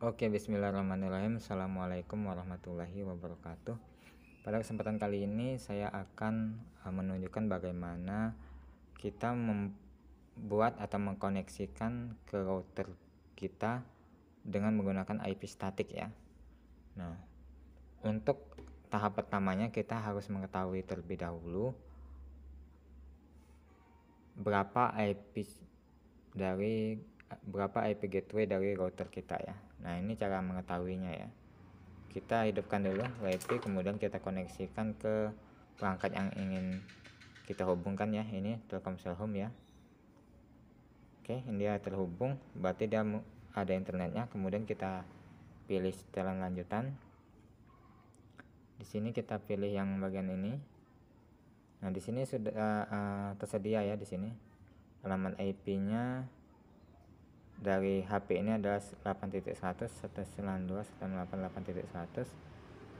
Oke, bismillahirrahmanirrahim. Assalamualaikum warahmatullahi wabarakatuh. Pada kesempatan kali ini, saya akan eh, menunjukkan bagaimana kita membuat atau mengkoneksikan ke router kita dengan menggunakan IP statik ya. Nah, untuk tahap pertamanya kita harus mengetahui terlebih dahulu berapa IP dari berapa IP gateway dari router kita ya nah ini cara mengetahuinya ya kita hidupkan dulu WiFi kemudian kita koneksikan ke perangkat yang ingin kita hubungkan ya ini Telkomsel Home ya oke ini dia terhubung berarti dia ada internetnya kemudian kita pilih setelan lanjutan di sini kita pilih yang bagian ini nah di sini sudah uh, uh, tersedia ya di sini alamat IP-nya dari HP ini adalah 8.100 setelan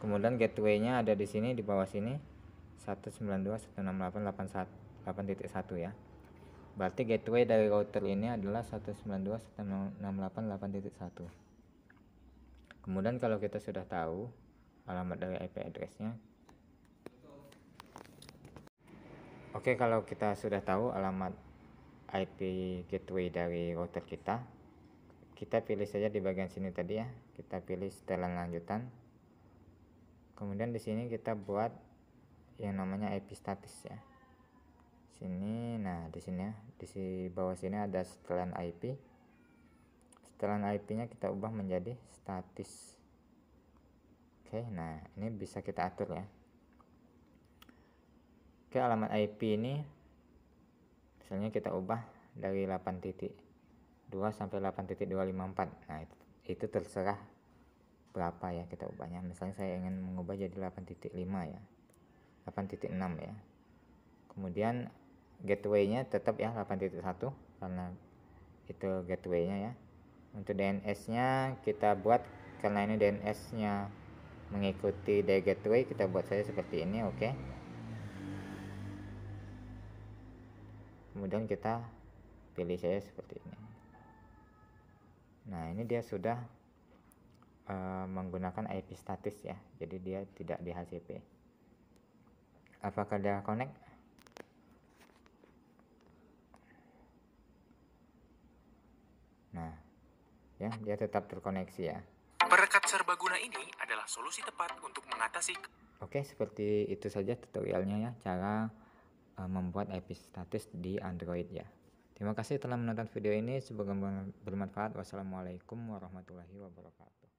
kemudian gateway-nya ada di sini di bawah sini 1.92.168.8.1. ya berarti gateway dari router ini adalah 1.92.168.8.1. kemudian kalau kita sudah tahu alamat dari IP address-nya Oke kalau kita sudah tahu alamat IP gateway dari router kita kita pilih saja di bagian sini tadi ya kita pilih setelan lanjutan kemudian di sini kita buat yang namanya IP status ya sini nah di sini ya di bawah sini ada setelan IP setelan IP nya kita ubah menjadi statis oke nah ini bisa kita atur ya oke alamat IP ini Misalnya kita ubah dari 8.2 sampai 8.254. Nah, itu, itu terserah berapa ya kita ubahnya. Misalnya saya ingin mengubah jadi 8.5 ya. 8.6 ya. Kemudian gateway-nya tetap ya 8.1 karena itu gateway-nya ya. Untuk DNS-nya kita buat karena ini DNS-nya mengikuti dari gateway kita buat saja seperti ini, oke. Okay. kemudian kita pilih saya seperti ini nah ini dia sudah e, menggunakan IP status ya jadi dia tidak di HCP apakah dia connect nah ya dia tetap terkoneksi ya perekat serbaguna ini adalah solusi tepat untuk mengatasi oke seperti itu saja tutorialnya ya cara Eh, membuat IP status di Android ya. Terima kasih telah menonton video ini, semoga bermanfaat. Wassalamualaikum warahmatullahi wabarakatuh.